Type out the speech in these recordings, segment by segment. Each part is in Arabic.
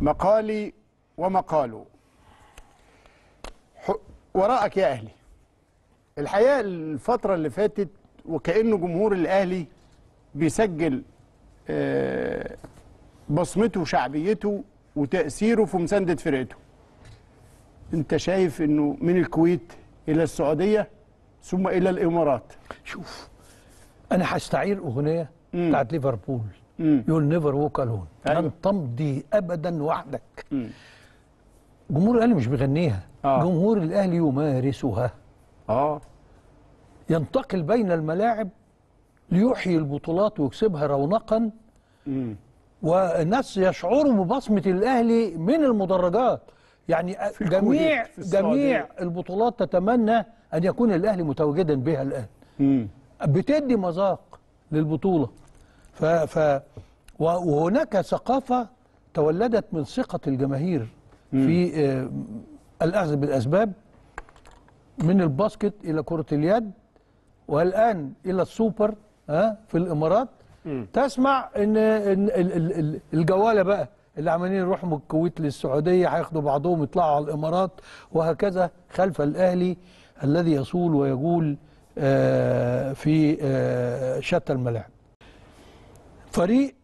مقالي ومقاله وراءك يا أهلي الحقيقة الفترة اللي فاتت وكأنه جمهور الأهلي بيسجل آه، بصمته وشعبيته وتأثيره في مساندة فرقته انت شايف انه من الكويت الى السعودية ثم الى الامارات شوف انا هستعير اغنية بتاعت ليفربول يو نيفر ووك الون لن تمضي ابدا وحدك مم. جمهور الاهلي مش بيغنيها آه. جمهور الاهلي يمارسها اه ينتقل بين الملاعب ليحيي البطولات ويكسبها رونقا والناس يشعروا ببصمه الاهلي من المدرجات يعني جميع جميع البطولات تتمنى ان يكون الاهلي متواجدا بها الان مم. بتدي مذاق للبطوله ف ف وهناك ثقافة تولدت من ثقة الجماهير في آه، الأخذ بالأسباب من الباسكت إلى كرة اليد والآن إلى السوبر ها آه، في الإمارات تسمع إن, إن الجوالة بقى اللي عمالين يروحوا من الكويت للسعودية هياخدوا بعضهم يطلعوا على الإمارات وهكذا خلف الأهلي الذي يصول ويجول آه، في شتى الملاعب فريق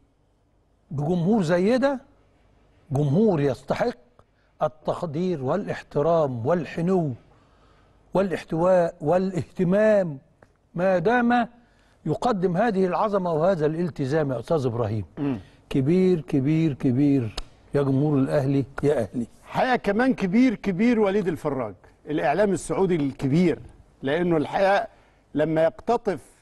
بجمهور زي ده جمهور يستحق التقدير والاحترام والحنو والاحتواء والاهتمام ما دام يقدم هذه العظمه وهذا الالتزام يا استاذ ابراهيم كبير كبير كبير يا جمهور الاهلي يا اهلي حقيقه كمان كبير كبير وليد الفراج الاعلام السعودي الكبير لانه الحقيقه لما يقتطف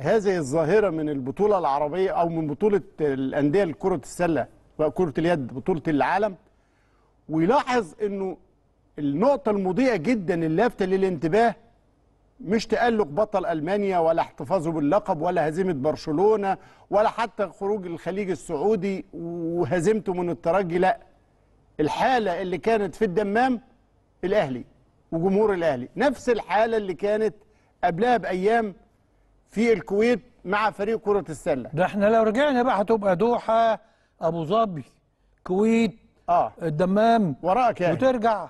هذه الظاهرة من البطولة العربية أو من بطولة الأندية لكرة السلة وكرة اليد بطولة العالم ويلاحظ أنه النقطة المضيئة جدا اللافتة للانتباه مش تألق بطل ألمانيا ولا احتفاظه باللقب ولا هزيمة برشلونة ولا حتى خروج الخليج السعودي وهزيمته من الترجي لا الحالة اللي كانت في الدمام الأهلي وجمهور الأهلي نفس الحالة اللي كانت قبلها بأيام في الكويت مع فريق كرة السلة ده احنا لو رجعنا بقى هتبقى دوحة أبو ظبي كويت اه الدمام وراك يعني وترجع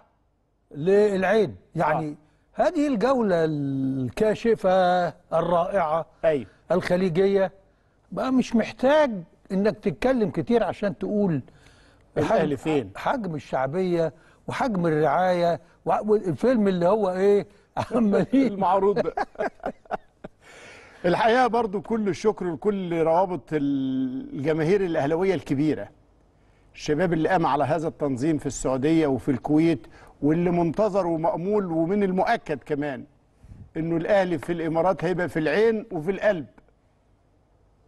للعين يعني آه. هذه الجولة الكاشفة الرائعة أيوة. الخليجية بقى مش محتاج انك تتكلم كتير عشان تقول الاهلي فين حجم الشعبيه وحجم الرعايه والفيلم اللي هو ايه عمالين المعروض ده الحقيقه برضو كل الشكر لكل روابط الجماهير الاهلاويه الكبيره الشباب اللي قام على هذا التنظيم في السعوديه وفي الكويت واللي منتظر ومامول ومن المؤكد كمان انه الاهلي في الامارات هيبقى في العين وفي القلب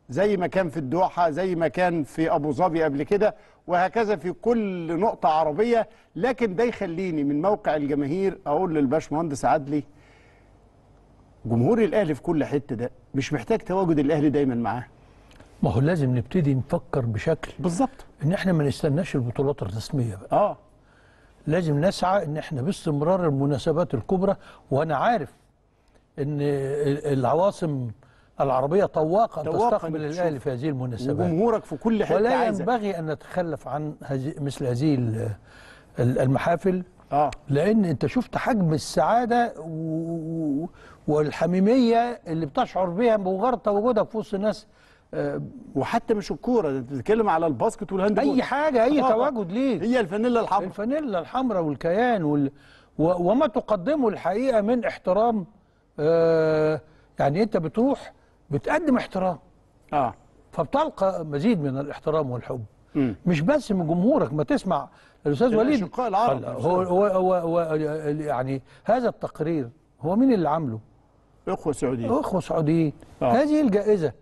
زي ما كان في الدوحه زي ما كان في ابو ظبي قبل كده وهكذا في كل نقطه عربيه لكن ده يخليني من موقع الجماهير اقول للباشمهندس عدلي جمهور الاهلي في كل حته ده مش محتاج تواجد الاهلي دايما معاه ما هو لازم نبتدي نفكر بشكل بالظبط ان احنا ما نستناش البطولات الرسميه بقى اه لازم نسعى ان احنا باستمرار المناسبات الكبرى وانا عارف ان العواصم العربيه طواقه تستقبل الاهلي في هذه المناسبات وجمهورك في كل حته ولا ينبغي ان نتخلف عن هزي مثل هذه المحافل اه لان انت شفت حجم السعاده و... والحميميه اللي بتشعر بها بمجرد تواجدك في وسط الناس آه، وحتى مش الكوره انت بتتكلم على الباسكت والهاند اي حاجه اي آه. تواجد ليك هي الفانيلا الحمراء الفانيلا الحمراء والكيان وال... و... وما تقدمه الحقيقه من احترام آه يعني انت بتروح بتقدم احترام اه فبتلقى مزيد من الاحترام والحب مش بس من جمهورك ما تسمع الاستاذ وليد العرب هو, هو هو هو يعني هذا التقرير هو مين اللي عامله اخوه سعوديين اخوه سعوديين آه. هذه الجائزه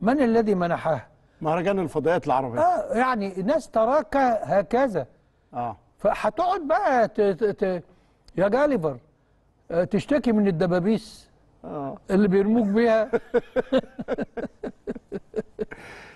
من الذي منحها مهرجان الفضائيات العربيه اه يعني ناس تراك هكذا اه فهتقعد بقى ت ت ت يا جاليفر آه، تشتكي من الدبابيس آه. اللي بيرموك بيها